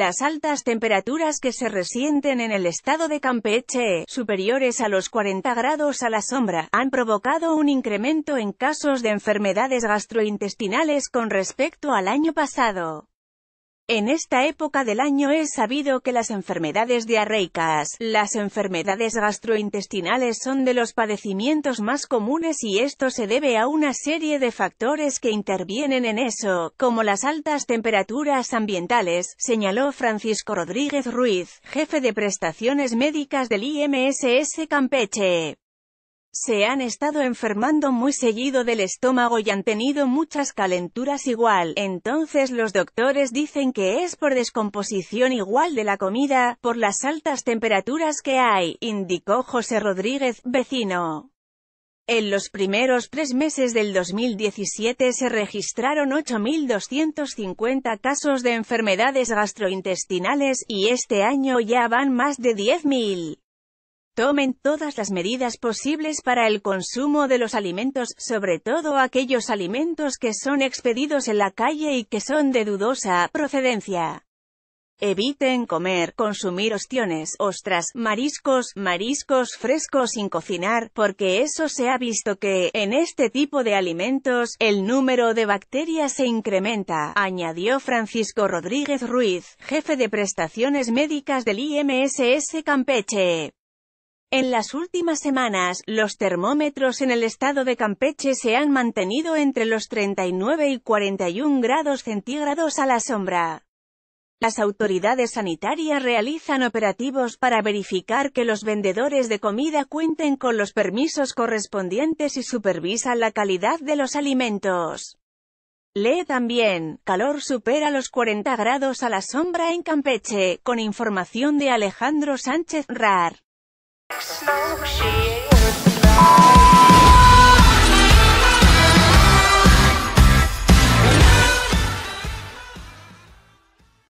Las altas temperaturas que se resienten en el estado de Campeche, superiores a los 40 grados a la sombra, han provocado un incremento en casos de enfermedades gastrointestinales con respecto al año pasado. En esta época del año es sabido que las enfermedades diarreicas, las enfermedades gastrointestinales son de los padecimientos más comunes y esto se debe a una serie de factores que intervienen en eso, como las altas temperaturas ambientales, señaló Francisco Rodríguez Ruiz, jefe de prestaciones médicas del IMSS Campeche. Se han estado enfermando muy seguido del estómago y han tenido muchas calenturas igual, entonces los doctores dicen que es por descomposición igual de la comida, por las altas temperaturas que hay, indicó José Rodríguez, vecino. En los primeros tres meses del 2017 se registraron 8.250 casos de enfermedades gastrointestinales, y este año ya van más de 10.000. Tomen todas las medidas posibles para el consumo de los alimentos, sobre todo aquellos alimentos que son expedidos en la calle y que son de dudosa procedencia. Eviten comer, consumir ostiones, ostras, mariscos, mariscos frescos sin cocinar, porque eso se ha visto que, en este tipo de alimentos, el número de bacterias se incrementa, añadió Francisco Rodríguez Ruiz, jefe de prestaciones médicas del IMSS Campeche. En las últimas semanas, los termómetros en el estado de Campeche se han mantenido entre los 39 y 41 grados centígrados a la sombra. Las autoridades sanitarias realizan operativos para verificar que los vendedores de comida cuenten con los permisos correspondientes y supervisan la calidad de los alimentos. Lee también, calor supera los 40 grados a la sombra en Campeche, con información de Alejandro Sánchez Rar. Snow sheep.